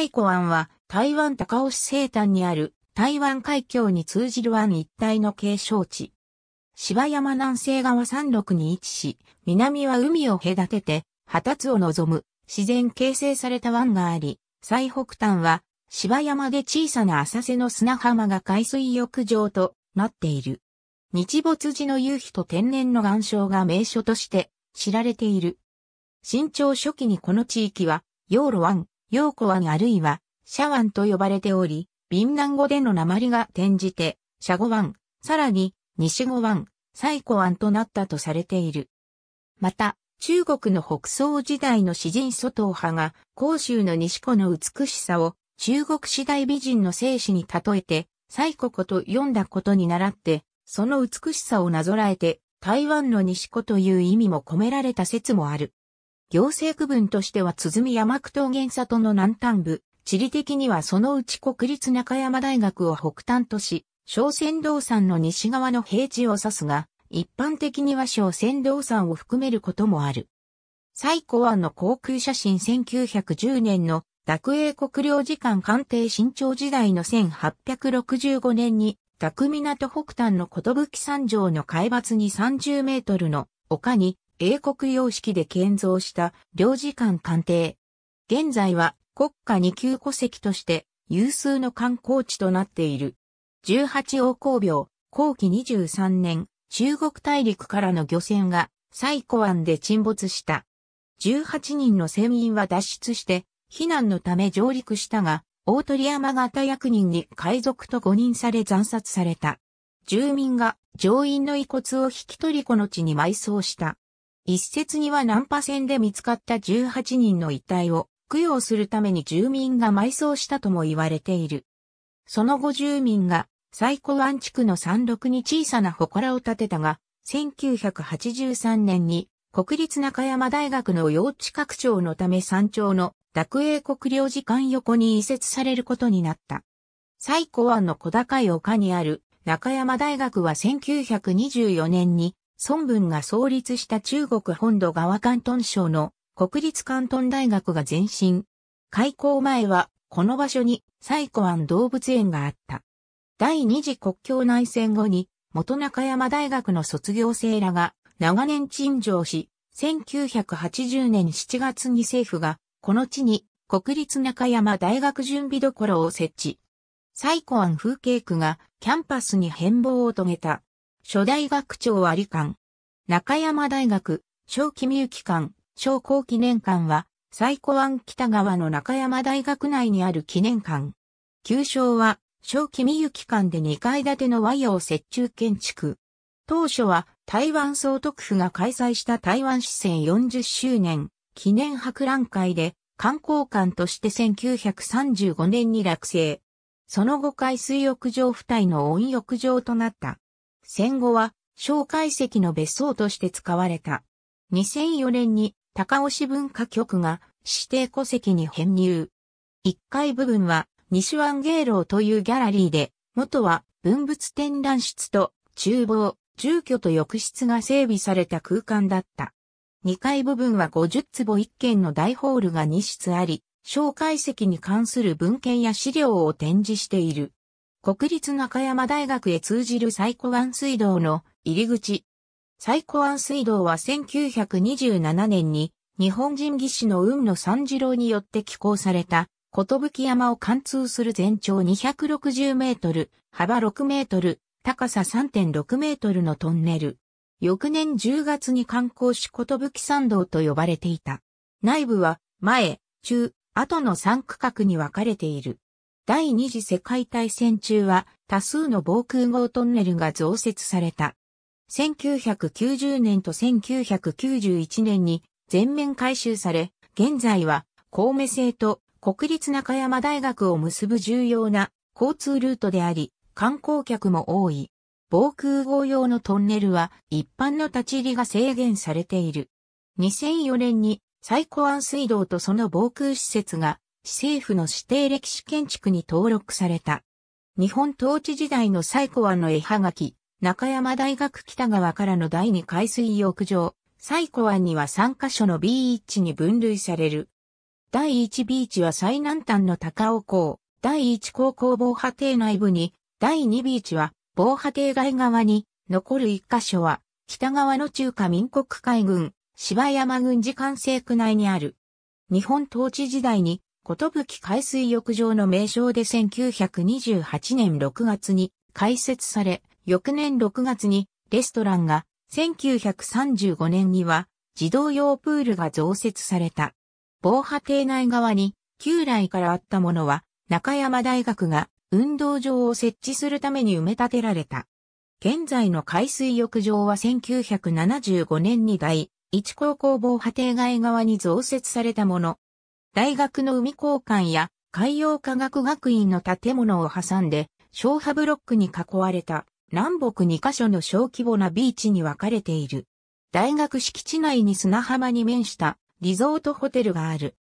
イコ湾は台湾高雄市西端にある台湾海峡に通じる湾一帯の景勝地。芝山南西側山麓に位置し、南は海を隔てて、旗津を望む自然形成された湾があり、最北端は芝山で小さな浅瀬の砂浜が海水浴場となっている。日没時の夕日と天然の岩礁が名所として知られている。新潮初期にこの地域は、養路湾、陽子湾あるいは、シャワンと呼ばれており、ビンナン語での鉛が転じて、シャゴ湾、さらに、西語湾、西湖湾となったとされている。また、中国の北宋時代の詩人祖東派が、広州の西湖の美しさを、中国次第美人の生死に例えて、西湖湖と読んだことに倣って、その美しさをなぞらえて、台湾の西湖という意味も込められた説もある。行政区分としては鼓山区東原里の南端部、地理的にはそのうち国立中山大学を北端とし、小仙道山の西側の平地を指すが、一般的には小仙道山を含めることもある。最古湾の航空写真1910年の濁英国領事館官邸新潮時代の1865年に、濁港北端の寿山城の海抜に30メートルの丘に英国様式で建造した領事館官邸。現在は国家二級戸籍として有数の観光地となっている。18王公廟、後期23年、中国大陸からの漁船が西湖湾で沈没した。18人の船員は脱出して、避難のため上陸したが、大鳥山型役人に海賊と誤認され惨殺された。住民が乗員の遺骨を引き取りこの地に埋葬した。一説には難破船で見つかった18人の遺体を供養するために住民が埋葬したとも言われている。その後住民が最古湾地区の山麓に小さな祠を建てたが、1983年に国立中山大学の用地拡張のため山頂の濁英国領事館横に移設されることになった。最古湾の小高い丘にある中山大学は1924年に孫文が創立した中国本土側関東省の国立関東大学が前身。開校前は、この場所に西湖湾動物園があった。第二次国境内戦後に、元中山大学の卒業生らが長年陳情し、1980年7月に政府が、この地に国立中山大学準備どころを設置。西湖湾風景区がキャンパスに変貌を遂げた。初代学長は理官。中山大学、小木美幸館、小高記念館は、最古湾北側の中山大学内にある記念館。旧称は、小木美幸館で2階建ての和洋折衷建築。当初は台湾総督府が開催した台湾市政40周年記念博覧会で観光館として1935年に落成。その後海水浴場付帯の温浴場となった。戦後は、蒋介石の別荘として使われた。2004年に高尾市文化局が指定戸籍に編入。1階部分は西湾芸楼というギャラリーで、元は文物展覧室と厨房、住居と浴室が整備された空間だった。2階部分は50坪1軒の大ホールが2室あり、蒋介石に関する文献や資料を展示している。国立中山大学へ通じる最古湾水道の入り口。最古湾水道は1927年に日本人技師の海野三次郎によって寄港された、寿山を貫通する全長260メートル、幅6メートル、高さ3.6メートルのトンネル。翌年10月に観光し寿参道と呼ばれていた。内部は前、中、後の3区画に分かれている。第二次世界大戦中は多数の防空壕トンネルが増設された。1990年と1991年に全面改修され、現在は神戸製と国立中山大学を結ぶ重要な交通ルートであり、観光客も多い。防空壕用のトンネルは一般の立ち入りが制限されている。2004年に最高安水道とその防空施設が市政府の指定歴史建築に登録された。日本統治時代の最古湾の絵はがき、中山大学北側からの第二海水浴場、最古湾には3カ所の b ーに分類される。第1ビーチは最南端の高尾港、第1高校防波堤内部に、第2ビーチは防波堤外側に、残る1カ所は、北側の中華民国海軍、芝山軍事管制区内にある。日本統治時代にことぶき海水浴場の名称で1928年6月に開設され、翌年6月にレストランが、1935年には児童用プールが増設された。防波堤内側に旧来からあったものは中山大学が運動場を設置するために埋め立てられた。現在の海水浴場は1975年に第一高校防波堤外側に増設されたもの。大学の海交換や海洋科学学院の建物を挟んで、小波ブロックに囲われた南北2カ所の小規模なビーチに分かれている。大学敷地内に砂浜に面したリゾートホテルがある。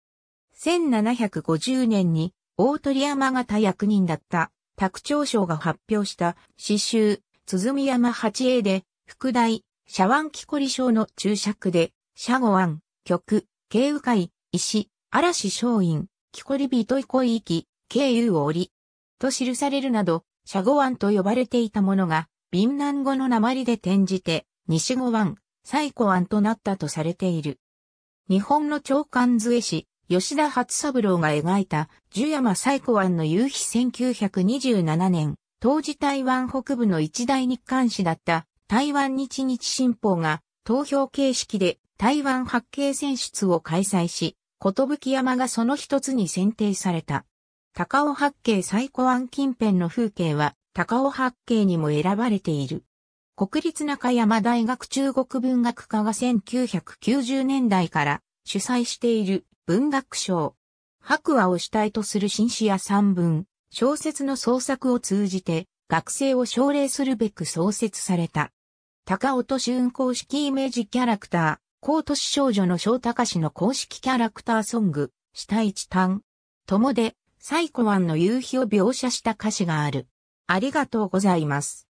1750年に大鳥山型役人だった卓長賞が発表した詩集、鼓山八英で、副題、シャワンキコリ賞の注釈で、シャゴワン、曲、慶雨会、石、嵐松陰、木こり人恋域、経由を折り、と記されるなど、シャゴ湾と呼ばれていたものが、ビン南語の鉛で転じて、西語湾、西湖湾となったとされている。日本の長官図絵師、吉田初三郎が描いた、樹山西湖湾の夕日1927年、当時台湾北部の一大日刊誌だった、台湾日日新報が、投票形式で台湾八景選出を開催し、ことぶき山がその一つに選定された。高尾八景最古湾近辺の風景は高尾八景にも選ばれている。国立中山大学中国文学科が1990年代から主催している文学賞。白話を主体とする新詩や散文、小説の創作を通じて学生を奨励するべく創設された。高尾と春公式イメージキャラクター。高都市少女の翔高氏の公式キャラクターソング、下一端。共で、サイコワンの夕日を描写した歌詞がある。ありがとうございます。